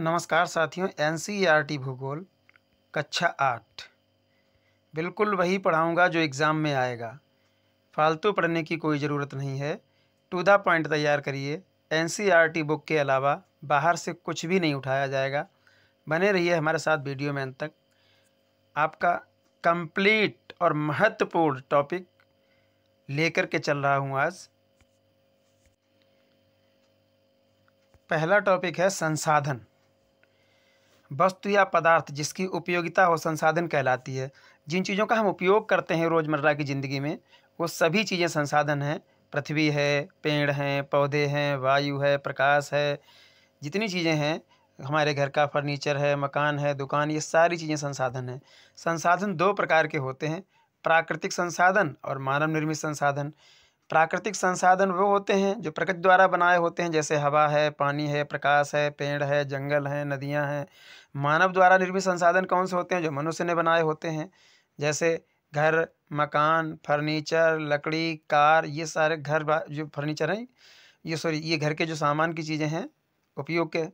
नमस्कार साथियों एन भूगोल कक्षा आठ बिल्कुल वही पढ़ाऊँगा जो एग्ज़ाम में आएगा फालतू पढ़ने की कोई ज़रूरत नहीं है टू द पॉइंट तैयार करिए एन बुक के अलावा बाहर से कुछ भी नहीं उठाया जाएगा बने रहिए हमारे साथ वीडियो में अंत तक आपका कंप्लीट और महत्वपूर्ण टॉपिक लेकर के चल रहा हूँ आज पहला टॉपिक है संसाधन वस्तु या पदार्थ जिसकी उपयोगिता हो संसाधन कहलाती है जिन चीज़ों का हम उपयोग करते हैं रोज़मर्रा की ज़िंदगी में वो सभी चीज़ें संसाधन हैं पृथ्वी है पेड़ हैं पौधे हैं वायु है प्रकाश है जितनी चीज़ें हैं हमारे घर का फर्नीचर है मकान है दुकान ये सारी चीज़ें संसाधन हैं संसाधन दो प्रकार के होते हैं प्राकृतिक संसाधन और मानव निर्मित संसाधन प्राकृतिक संसाधन वो होते हैं जो प्रकृति द्वारा बनाए होते हैं जैसे हवा है पानी है प्रकाश है पेड़ है जंगल है नदियाँ हैं मानव द्वारा निर्मित संसाधन कौन से होते हैं जो मनुष्य ने बनाए होते हैं जैसे घर मकान फर्नीचर लकड़ी कार ये सारे घर जो फर्नीचर हैं ये सॉरी ये घर के जो सामान की चीज़ें हैं उपयोग के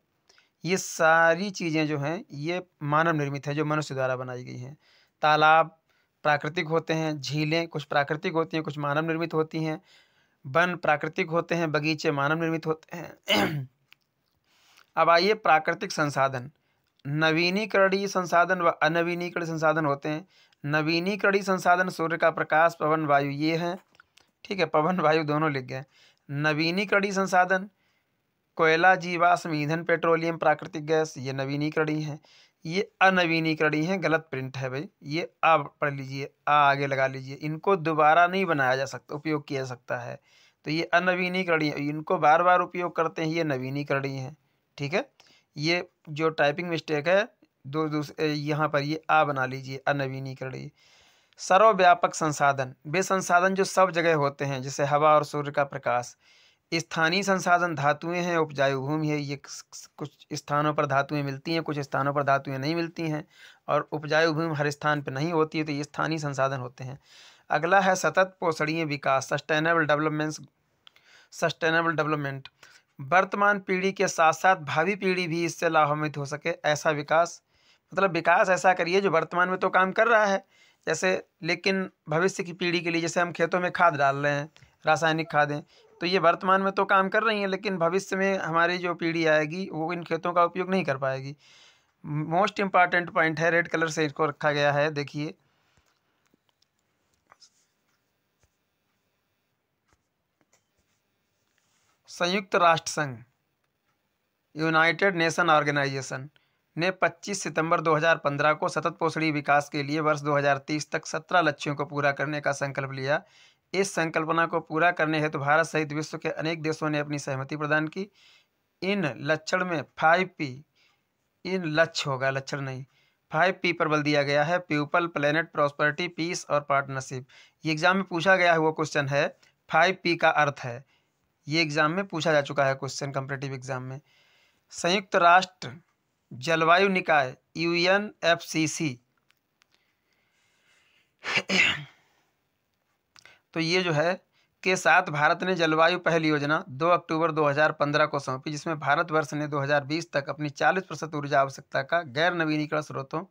ये सारी चीज़ें जो हैं ये मानव निर्मित है जो मनुष्य द्वारा बनाई गई हैं तालाब प्राकृतिक होते हैं झीलें कुछ प्राकृतिक होती हैं कुछ मानव निर्मित होती हैं वन प्राकृतिक होते हैं बगीचे मानव निर्मित होते हैं अब आइए प्राकृतिक संसाधन नवीनीकरणीय संसाधन व अनवीनीकरण संसाधन होते हैं नवीनीकरणीय संसाधन सूर्य का प्रकाश पवन वायु ये हैं ठीक है पवन वायु दोनों लिख गए नवीनीकरणीय संसाधन कोयला जीवाश्म ईंधन पेट्रोलियम प्राकृतिक गैस ये नवीनीकरणीय हैं ये अनवीनीकरणीय है गलत प्रिंट है भाई ये आ पढ़ लीजिए आ आगे लगा लीजिए इनको दोबारा नहीं बनाया जा सकता उपयोग किया जा सकता है तो ये अनवीनीकरणीय इनको बार बार उपयोग करते हैं ये नवीनीकरणीय है ठीक है ये जो टाइपिंग मिस्टेक है दो दूसरे यहाँ पर ये आ बना लीजिए अनवीनीकरणीय सर्वव्यापक संसाधन वे संसाधन जो सब जगह होते हैं जैसे हवा और सूर्य का प्रकाश स्थानीय संसाधन धातुएं हैं उपजाऊ भूमि है ये कुछ स्थानों पर धातुएं मिलती हैं कुछ स्थानों पर धातुएं नहीं मिलती हैं और उपजाऊ भूमि हर स्थान पर नहीं होती है तो ये स्थानीय संसाधन होते हैं अगला है सतत पोषणीय विकास सस्टेनेबल डेवलपमेंट सस्टेनेबल डेवलपमेंट वर्तमान पीढ़ी के साथ साथ भावी पीढ़ी भी इससे लाभान्वित हो सके ऐसा विकास मतलब विकास ऐसा करिए जो वर्तमान में तो काम कर रहा है जैसे लेकिन भविष्य की पीढ़ी के लिए जैसे हम खेतों में खाद डाल रहे हैं रासायनिक खादें तो ये वर्तमान में तो काम कर रही हैं लेकिन भविष्य में हमारी जो पीढ़ी आएगी वो इन खेतों का उपयोग नहीं कर पाएगी मोस्ट इम्पॉर्टेंट पॉइंट है रेड कलर से इसको रखा गया है देखिए संयुक्त राष्ट्र संघ यूनाइटेड नेशन ऑर्गेनाइजेशन ने 25 सितंबर 2015 को सतत पोषणी विकास के लिए वर्ष 2030 तक 17 लक्ष्यों को पूरा करने का संकल्प लिया इस संकल्पना को पूरा करने हेतु तो भारत सहित विश्व के अनेक देशों ने अपनी सहमति प्रदान की इन लक्षण में फाइव पी इन लक्ष्य होगा लक्षण नहीं फाइव पी पर बल दिया गया है पीपल प्लेनेट प्रॉस्पर्टी पीस और पार्टनरशिप ये एग्ज़ाम में पूछा गया है वो क्वेश्चन है फाइव पी का अर्थ है ये एग्ज़ाम में पूछा जा चुका है क्वेश्चन कंपटेटिव एग्ज़ाम में संयुक्त राष्ट्र जलवायु निकाय यू एन तो ये जो है के साथ भारत ने जलवायु पहल योजना 2 अक्टूबर 2015 को सौंपी जिसमें भारतवर्ष ने 2020 तक अपनी 40 प्रतिशत ऊर्जा आवश्यकता का गैर नवीनीकरण स्रोतों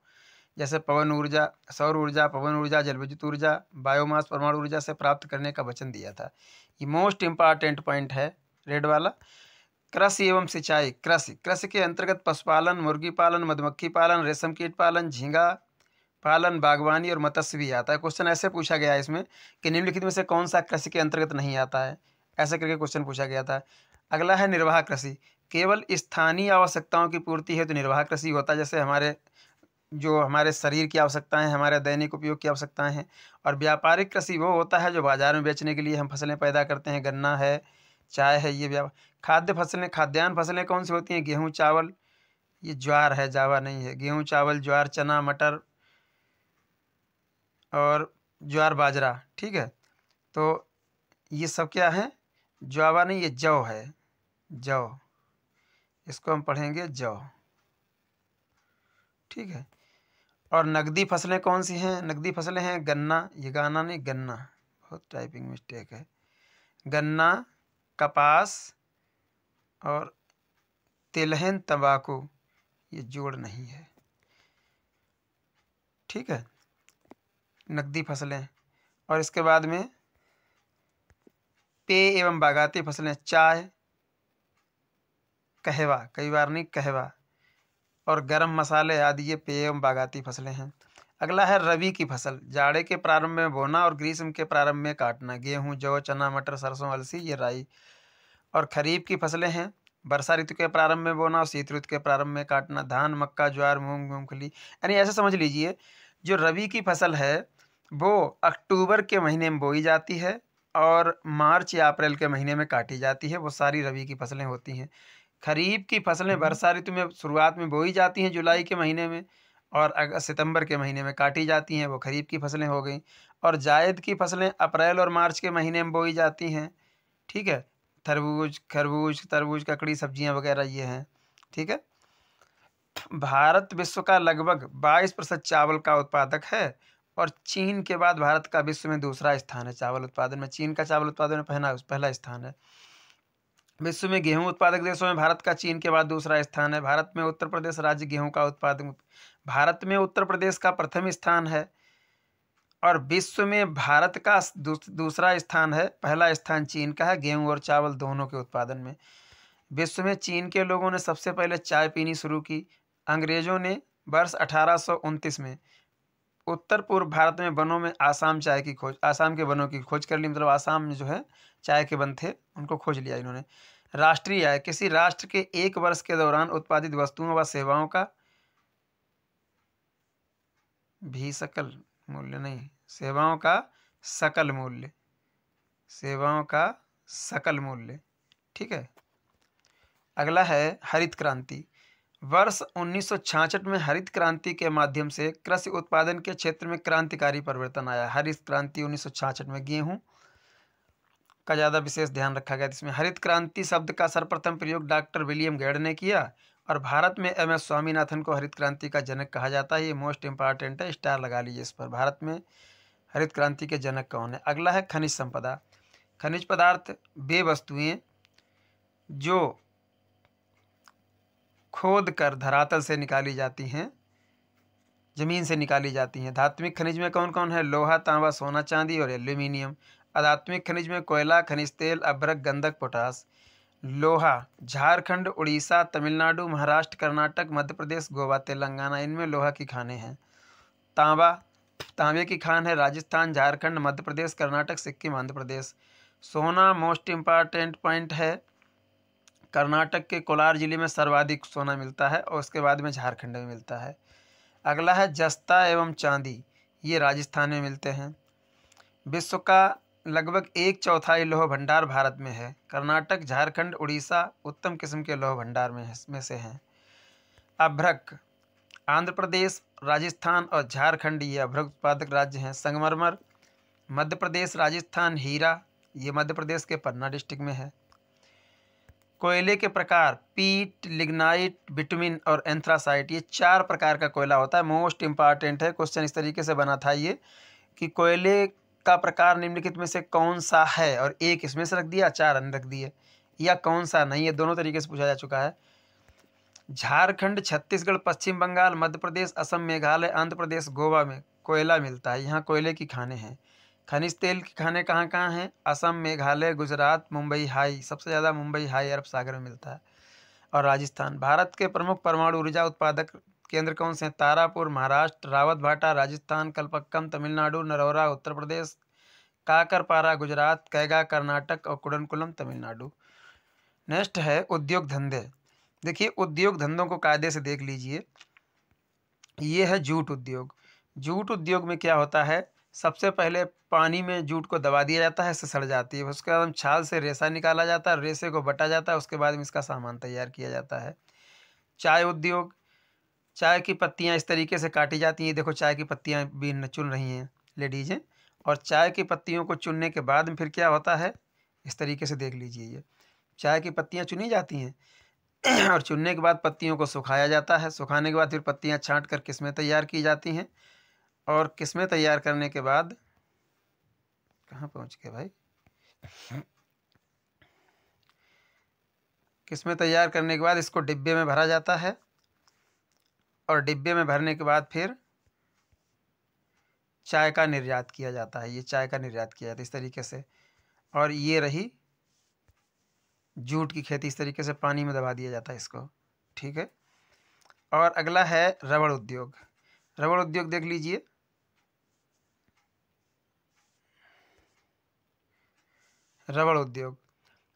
जैसे पवन ऊर्जा सौर ऊर्जा पवन ऊर्जा जलविद्युत ऊर्जा बायोमास परमाणु ऊर्जा से प्राप्त करने का वचन दिया था ये मोस्ट इम्पॉर्टेंट पॉइंट है रेड वाला कृषि एवं सिंचाई कृषि कृषि के अंतर्गत पशुपालन मुर्गी पालन मधुमक्खी पालन रेशम कीट पालन झींगा पालन बागवानी और मत्स्य भी आता है क्वेश्चन ऐसे पूछा गया है इसमें कि निम्नलिखित में से कौन सा कृषि के अंतर्गत नहीं आता है ऐसा करके क्वेश्चन पूछा गया था अगला है निर्वाह कृषि केवल स्थानीय आवश्यकताओं की पूर्ति है तो निर्वाह कृषि होता है जैसे हमारे जो हमारे शरीर की आवश्यकताएं हैं हमारे दैनिक उपयोग की आवश्यकताएं हैं और व्यापारिक कृषि वो होता है जो बाज़ार में बेचने के लिए हम फसलें पैदा करते हैं गन्ना है चाय है ये खाद्य फसलें खाद्यान्न फसलें कौन सी होती हैं गेहूँ चावल ये ज्वार है जावा नहीं है गेहूँ चावल ज्वार चना मटर और ज्वार बाजरा ठीक है तो ये सब क्या है ज्वावा नहीं ये जौ है जौ इसको हम पढ़ेंगे जौ ठीक है और नकदी फसलें कौन सी हैं नकदी फसलें हैं गन्ना ये गाना नहीं गन्ना बहुत टाइपिंग मिस्टेक है गन्ना कपास और तिलहन तंबाकू ये जोड़ नहीं है ठीक है नकदी फसलें और इसके बाद में पेय एवं बागाती फसलें चाय कहवा कई बार नहीं कहवा और गरम मसाले आदि ये पेय एवं बागाती फसलें हैं अगला है रबी की फसल जाड़े के प्रारंभ में बोना और ग्रीष्म के प्रारंभ में काटना गेहूँ जौ चना मटर सरसों अलसी ये राई और खरीफ की फसलें हैं वर्षा ऋतु के प्रारंभ में बोना और शीत ऋतु के प्रारंभ में काटना धान मक्का ज्वार मूंग मूंगफली यानी ऐसे समझ लीजिए जो रबी की फसल है वो अक्टूबर के महीने में बोई जाती है और मार्च या अप्रैल के महीने में काटी जाती है वो सारी रबी की फसलें होती हैं खरीफ की फसलें वर्षा हम्म। ऋतु में शुरुआत में बोई जाती हैं जुलाई के महीने में और अगस्त सितंबर के महीने में काटी जाती हैं वो खरीफ की फसलें हो गई और जायद की फसलें अप्रैल और मार्च के महीने में बोई जाती हैं ठीक है तरबूज खरबूज तरबूज ककड़ी सब्जियां वगैरह ये हैं ठीक है भारत विश्व का लगभग बाईस प्रतिशत चावल का उत्पादक है और चीन के बाद भारत का विश्व में दूसरा स्थान है चावल उत्पादन में चीन का चावल उत्पादन में पहला पहला स्थान है विश्व में गेहूं उत्पादक देशों में भारत का चीन के बाद दूसरा स्थान है भारत में उत्तर प्रदेश राज्य गेहूं का उत्पादन भारत में उत्तर प्रदेश का प्रथम स्थान है और विश्व में भारत का दूसरा स्थान है पहला स्थान चीन का है गेहूँ और चावल दोनों के उत्पादन में विश्व में चीन के लोगों ने सबसे पहले चाय पीनी शुरू की अंग्रेज़ों ने वर्ष अठारह में उत्तर पूर्व भारत में वनों में आसाम चाय की खोज आसाम के वनों की खोज कर ली मतलब आसाम जो है चाय के वन थे उनको खोज लिया इन्होंने राष्ट्रीय आय किसी राष्ट्र के एक वर्ष के दौरान उत्पादित वस्तुओं व सेवाओं का भी सकल मूल्य नहीं सेवाओं का सकल मूल्य सेवाओं का सकल मूल्य ठीक है अगला है हरित क्रांति वर्ष उन्नीस में हरित क्रांति के माध्यम से कृषि उत्पादन के क्षेत्र में क्रांतिकारी परिवर्तन आया हरित क्रांति उन्नीस में गेहूँ का ज़्यादा विशेष ध्यान रखा गया जिसमें हरित क्रांति शब्द का सर्वप्रथम प्रयोग डॉक्टर विलियम गेड ने किया और भारत में एम एस स्वामीनाथन को हरित क्रांति का जनक कहा जाता है ये मोस्ट इंपॉर्टेंट है स्टार लगा लीजिए इस पर भारत में हरित क्रांति के जनक कौन है अगला है खनिज संपदा खनिज पदार्थ वे वस्तुएँ जो खोद कर धरातल से निकाली जाती हैं ज़मीन से निकाली जाती हैं धात्विक खनिज में कौन कौन है लोहा तांबा सोना चांदी और एल्यूमिनियम अधात्मिक खनिज में कोयला खनिज तेल अभ्रक गंधक पोटास लोहा झारखंड उड़ीसा तमिलनाडु महाराष्ट्र कर्नाटक मध्य प्रदेश गोवा तेलंगाना इनमें लोहा की खाने हैं तांबा तांबे की खान है राजस्थान झारखंड मध्य प्रदेश कर्नाटक सिक्किम आंध्र प्रदेश सोना मोस्ट इम्पॉर्टेंट पॉइंट है कर्नाटक के कोलार जिले में सर्वाधिक सोना मिलता है और उसके बाद में झारखंड में मिलता है अगला है जस्ता एवं चांदी ये राजस्थान में मिलते हैं विश्व का लगभग एक चौथाई लोह भंडार भारत में है कर्नाटक झारखंड उड़ीसा उत्तम किस्म के लोह भंडार में में से हैं अभ्रक आंध्र प्रदेश राजस्थान और झारखंड ये अभ्रक उत्पादक राज्य हैं संगमरमर मध्य प्रदेश राजस्थान हीरा ये मध्य प्रदेश के पन्ना डिस्ट्रिक्ट में है कोयले के प्रकार पीट लिग्नाइट बिटमिन और एंथ्रासाइट ये चार प्रकार का कोयला होता है मोस्ट इम्पॉर्टेंट है क्वेश्चन इस तरीके से बना था ये कि कोयले का प्रकार निम्नलिखित में से कौन सा है और एक इसमें से रख दिया चार अन्य रख दिए या कौन सा नहीं है दोनों तरीके से पूछा जा चुका है झारखंड छत्तीसगढ़ पश्चिम बंगाल मध्य प्रदेश असम मेघालय आंध्र प्रदेश गोवा में कोयला मिलता है यहाँ कोयले की खाने हैं खनिज तेल की खाने कहाँ कहाँ हैं असम मेघालय गुजरात मुंबई हाई सबसे ज़्यादा मुंबई हाई अरब सागर में मिलता है और राजस्थान भारत के प्रमुख परमाणु ऊर्जा उत्पादक केंद्र कौन से हैं तारापुर महाराष्ट्र रावत भाटा राजस्थान कलपक्कम तमिलनाडु नरौरा उत्तर प्रदेश काकरपारा गुजरात कैगा कर्नाटक और कुडनकुलम तमिलनाडु नेक्स्ट है उद्योग धंधे देखिए उद्योग धंधों को कायदे से देख लीजिए ये है जूट उद्योग जूट उद्योग में क्या होता है सबसे पहले पानी में जूट को दबा दिया जाता है इससे सड़ जाती है उसके बाद हम छाल से रेसा निकाला जाता है रेसे को बटा जाता है उसके बाद में इसका सामान तैयार किया जाता है चाय उद्योग चाय की पत्तियाँ इस तरीके से काटी जाती हैं देखो चाय की पत्तियाँ भी चुन रही हैं लेडीजें और चाय की पत्तियों को चुनने के बाद में फिर क्या होता है इस तरीके से देख लीजिए ये चाय की पत्तियाँ चुनी जाती हैं और चुनने के बाद पत्तियों को सुखाया जाता है सुखाने के बाद फिर पत्तियाँ छाँट कर किस्में तैयार की जाती हैं और किस्में तैयार करने के बाद कहाँ पहुँच गए भाई किस्में तैयार करने के बाद इसको डिब्बे में भरा जाता है और डिब्बे में भरने के बाद फिर चाय का निर्यात किया जाता है ये चाय का निर्यात किया जाता है इस तरीके से और ये रही जूट की खेती इस तरीके से पानी में दबा दिया जाता है इसको ठीक है और अगला है रबड़ उद्योग रबड़ उद्योग देख लीजिए रबड़ उद्योग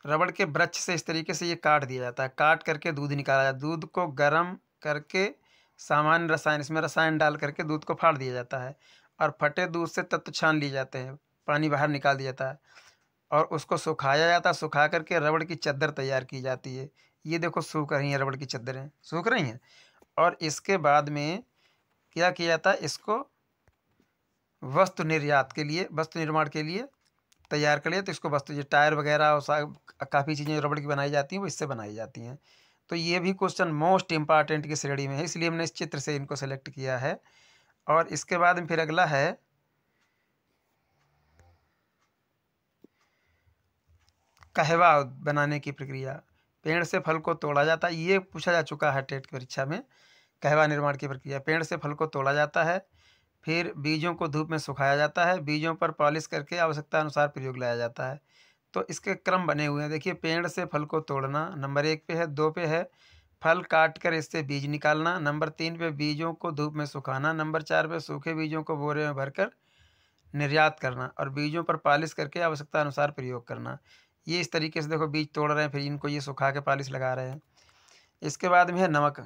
रबड़ के वृक्ष से इस तरीके से ये काट दिया जाता है काट करके दूध निकाला जाता है दूध को गर्म करके सामान्य रसायन इसमें रसायन डाल करके दूध को फाड़ दिया जाता है और फटे दूध से तत्व छान लिए जाते हैं पानी बाहर निकाल दिया जाता है और उसको सुखाया जाता है सुखा करके रबड़ की चादर तैयार की जाती है ये देखो सूख रही हैं रबड़ की चादरें सूख रही हैं और इसके बाद में क्या किया जाता है इसको वस्तु निर्यात के लिए वस्तु निर्माण के लिए तैयार कर लिया तो इसको बस तो ये टायर वगैरह और काफ़ी चीज़ें रबड़ की बनाई जाती हैं वो इससे बनाई जाती हैं तो ये भी क्वेश्चन मोस्ट इम्पॉर्टेंट की श्रेणी में है इसलिए हमने इस चित्र से इनको सेलेक्ट किया है और इसके बाद में फिर अगला है कहवा बनाने की प्रक्रिया पेड़ से फल को तोड़ा जाता है ये पूछा जा चुका है टेट की परीक्षा में कहवा निर्माण की प्रक्रिया पेड़ से फल को तोड़ा जाता है फिर बीजों को धूप में सुखाया जाता है बीजों पर पॉलिश करके आवश्यकता अनुसार प्रयोग लाया जाता है तो इसके क्रम बने हुए हैं देखिए पेड़ से फल को तोड़ना नंबर एक पे है दो पे है फल काट कर इससे बीज निकालना नंबर तीन पे बीजों को धूप में सुखाना नंबर चार पे सूखे बीजों को बोरे में भरकर निर्यात करना और बीजों पर पॉलिश करके आवश्यकता अनुसार प्रयोग करना ये इस तरीके से देखो बीज तोड़ रहे हैं फिर इनको ये सुखा के पॉलिश लगा रहे हैं इसके बाद में है नमक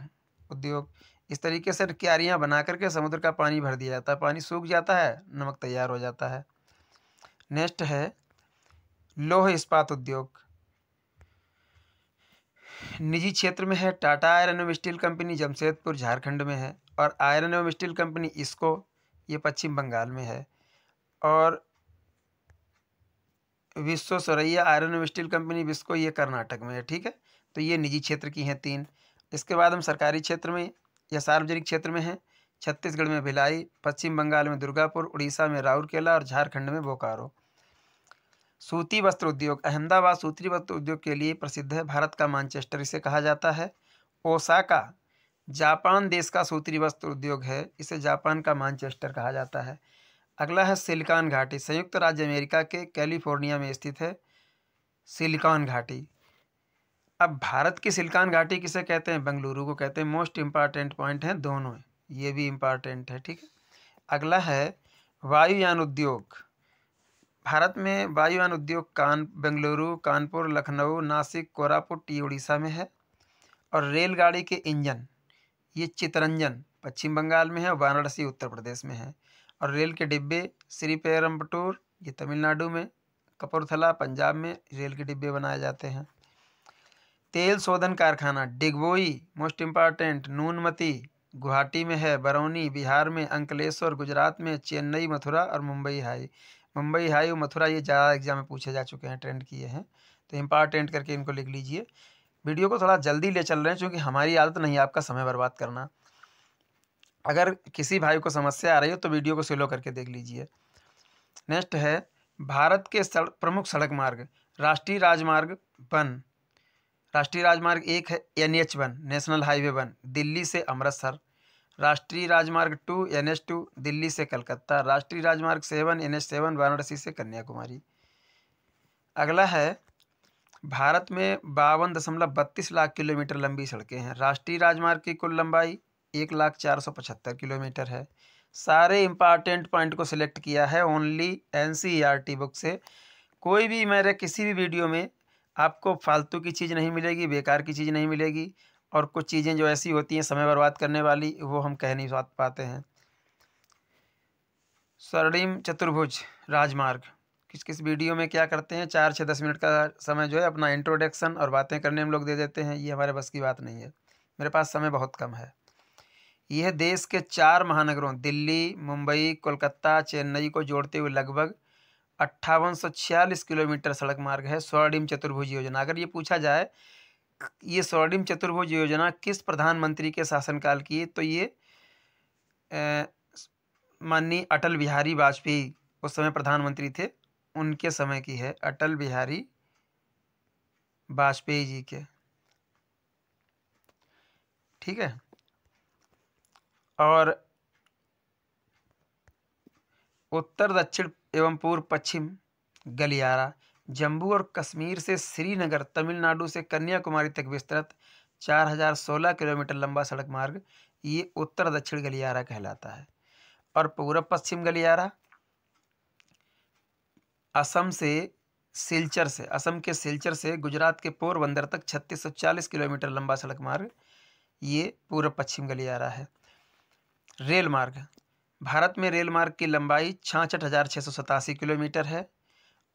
उद्योग इस तरीके से क्यारियाँ बना करके समुद्र का पानी भर दिया जाता है पानी सूख जाता है नमक तैयार हो जाता है नेक्स्ट है लोह इस्पात उद्योग निजी क्षेत्र में है टाटा आयरन एवं स्टील कंपनी जमशेदपुर झारखंड में है और आयरन एवं स्टील कंपनी इसको ये पश्चिम बंगाल में है और विश्व सरैया आयरन एवं स्टील कंपनी विस्को ये कर्नाटक में है ठीक है तो ये निजी क्षेत्र की हैं तीन इसके बाद हम सरकारी क्षेत्र में यह सार्वजनिक क्षेत्र में है छत्तीसगढ़ में भिलाई पश्चिम बंगाल में दुर्गापुर उड़ीसा में राउरकेला और झारखंड में बोकारो सूती वस्त्र उद्योग अहमदाबाद सूती वस्त्र उद्योग के लिए प्रसिद्ध है भारत का मानचेस्टर इसे कहा जाता है ओसाका जापान देश का सूत्री वस्त्र उद्योग है इसे जापान का मानचेस्टर कहा जाता है अगला है सिलिकॉन घाटी संयुक्त राज्य अमेरिका के कैलिफोर्निया में स्थित है सिलिकॉन घाटी अब भारत की सिल्कान घाटी किसे कहते हैं बेंगलुरु को कहते हैं मोस्ट इम्पॉर्टेंट पॉइंट हैं दोनों है। ये भी इम्पॉर्टेंट है ठीक है अगला है वायुयान उद्योग भारत में वायुयान उद्योग कान बेंगलुरु कानपुर लखनऊ नासिक कोरापुट ये उड़ीसा में है और रेलगाड़ी के इंजन ये चितरंजन पश्चिम बंगाल में है वाराणसी उत्तर प्रदेश में है और रेल के डिब्बे श्री पेरम्बटूर ये तमिलनाडु में कपूरथला पंजाब में रेल के डिब्बे बनाए जाते हैं तेल शोधन कारखाना डिगबोई मोस्ट इम्पॉर्टेंट नूनमती गुवाहाटी में है बरौनी बिहार में अंकलेश्वर गुजरात में चेन्नई मथुरा और मुंबई हाई मुंबई हाई और मथुरा ये ज़्यादा एग्जाम में पूछे जा चुके हैं ट्रेंड किए हैं तो इम्पॉर्टेंट करके इनको लिख लीजिए वीडियो को थोड़ा जल्दी ले चल रहे हैं क्योंकि हमारी आदत नहीं है आपका समय बर्बाद करना अगर किसी भाई को समस्या आ रही हो तो वीडियो को स्लो करके देख लीजिए नेक्स्ट है भारत के सड़, प्रमुख सड़क मार्ग राष्ट्रीय राजमार्ग वन राष्ट्रीय राजमार्ग एक है N H one national highway one Delhi से अमृतसर राष्ट्रीय राजमार्ग two N H two Delhi से कलकत्ता राष्ट्रीय राजमार्ग seven N H seven Varanasi से कन्याकुमारी अगला है भारत में बावन दशमलव बत्तीस लाख किलोमीटर लंबी सड़कें हैं राष्ट्रीय राजमार्ग की कुल लंबाई एक लाख चार सौ पचहत्तर किलोमीटर है सारे इम्पॉर्टेंट पॉइंट को सिलेक्ट किया है ओनली एन बुक से कोई भी मेरे किसी भी वीडियो में आपको फालतू की चीज़ नहीं मिलेगी बेकार की चीज़ नहीं मिलेगी और कुछ चीज़ें जो ऐसी होती हैं समय बर्बाद करने वाली वो हम कह नहीं पाते हैं स्वर्णिम चतुर्भुज राजमार्ग किस किस वीडियो में क्या करते हैं चार छः दस मिनट का समय जो है अपना इंट्रोडक्शन और बातें करने हम लोग दे देते हैं ये हमारे बस की बात नहीं है मेरे पास समय बहुत कम है यह देश के चार महानगरों दिल्ली मुंबई कोलकाता चेन्नई को जोड़ते हुए लगभग अट्ठावन सौ छियालीस किलोमीटर सड़क मार्ग है स्वर्णिम चतुर्भुज योजना अगर ये पूछा जाए ये स्वर्णिम चतुर्भुज योजना किस प्रधानमंत्री के शासनकाल की है तो ये माननीय अटल बिहारी वाजपेयी उस समय प्रधानमंत्री थे उनके समय की है अटल बिहारी वाजपेयी जी के ठीक है और उत्तर दक्षिण एवं पूर्व पश्चिम गलियारा जम्मू और कश्मीर से श्रीनगर तमिलनाडु से कन्याकुमारी तक विस्तृत 4016 किलोमीटर लंबा सड़क मार्ग ये उत्तर दक्षिण गलियारा कहलाता है और पूर्व पश्चिम गलियारा असम से सिलचर से असम के सिलचर से गुजरात के पोरबंदर तक चालीस किलोमीटर लंबा सड़क मार्ग ये पूर्व पश्चिम गलियारा है रेल मार्ग भारत में रेल मार्ग की लंबाई छाछठ हज़ार छः सौ सतासी किलोमीटर है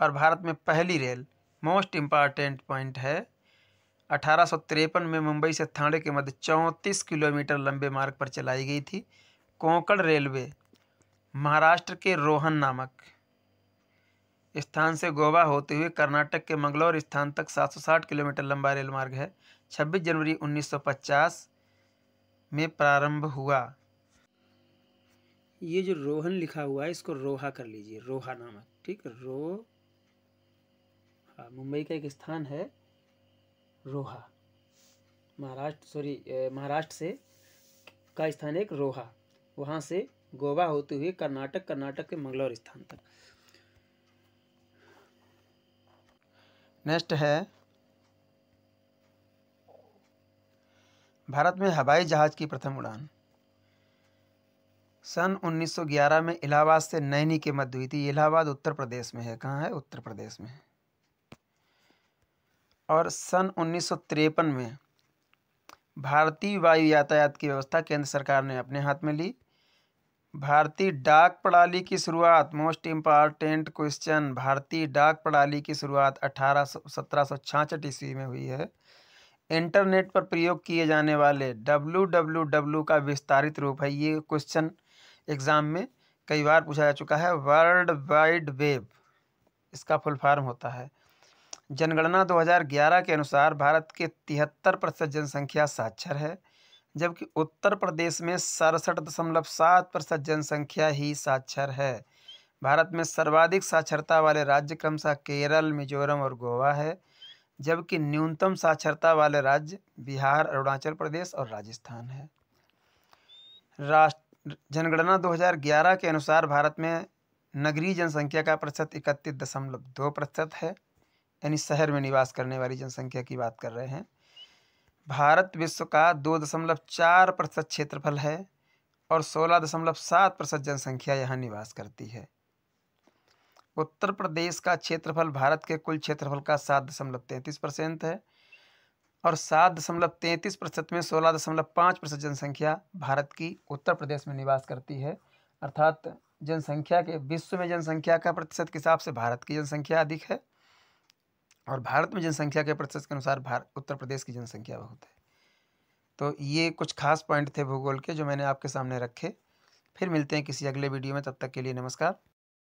और भारत में पहली रेल मोस्ट इम्पॉर्टेंट पॉइंट है अठारह में मुंबई से थाणे के मध्य चौंतीस किलोमीटर लंबे मार्ग पर चलाई गई थी कोंकण रेलवे महाराष्ट्र के रोहन नामक स्थान से गोवा होते हुए कर्नाटक के मंगलौर स्थान तक 760 किलोमीटर लंबा रेल मार्ग है 26 जनवरी 1950 में प्रारंभ हुआ ये जो रोहन लिखा हुआ है इसको रोहा कर लीजिए रोहा नामक ठीक रो हाँ मुंबई का एक स्थान है रोहा महाराष्ट्र सॉरी महाराष्ट्र से का स्थान है एक रोहा वहाँ से गोवा होते हुए कर्नाटक कर्नाटक के मंगलौर स्थान तक नेक्स्ट है भारत में हवाई जहाज़ की प्रथम उड़ान सन 1911 में इलाहाबाद से नैनी के की हुई थी इलाहाबाद उत्तर प्रदेश में है कहाँ है उत्तर प्रदेश में और सन उन्नीस में भारतीय वायु यातायात की व्यवस्था केंद्र सरकार ने अपने हाथ में ली भारतीय डाक प्रणाली की शुरुआत मोस्ट इम्पॉर्टेंट क्वेश्चन भारतीय डाक प्रणाली की शुरुआत अठारह सत्रह सौ छाछठ ईस्वी में हुई है इंटरनेट पर प्रयोग किए जाने वाले डब्लू डब्लू डब्लू का विस्तारित रूप है ये क्वेश्चन एग्ज़ाम में कई बार पूछा जा चुका है वर्ल्ड वाइड वेब इसका फुल फॉर्म होता है जनगणना 2011 के अनुसार भारत के तिहत्तर प्रतिशत जनसंख्या साक्षर है जबकि उत्तर प्रदेश में सड़सठ दशमलव सात प्रतिशत जनसंख्या ही साक्षर है भारत में सर्वाधिक साक्षरता वाले राज्य क्रमशः केरल मिजोरम और गोवा है जबकि न्यूनतम साक्षरता वाले राज्य बिहार अरुणाचल प्रदेश और राजस्थान है राष्ट्र जनगणना 2011 के अनुसार भारत में नगरीय जनसंख्या का प्रतिशत इकतीस दशमलव दो प्रतिशत है यानी शहर में निवास करने वाली जनसंख्या की बात कर रहे हैं भारत विश्व का दो दशमलव चार प्रतिशत क्षेत्रफल है और सोलह दशमलव सात प्रतिशत जनसंख्या यहाँ निवास करती है उत्तर प्रदेश का क्षेत्रफल भारत के कुल क्षेत्रफल का सात दशमलव तैंतीस परसेंट है और सात दशमलव तैंतीस प्रतिशत में सोलह दशमलव पाँच प्रतिशत जनसंख्या भारत की उत्तर प्रदेश में निवास करती है अर्थात जनसंख्या के विश्व में जनसंख्या का प्रतिशत के हिसाब से भारत की जनसंख्या अधिक है और भारत में जनसंख्या के प्रतिशत के अनुसार भारत उत्तर प्रदेश की जनसंख्या बहुत है तो ये कुछ खास पॉइंट थे भूगोल के जो मैंने आपके सामने रखे फिर मिलते हैं किसी अगले वीडियो में तब तक के लिए नमस्कार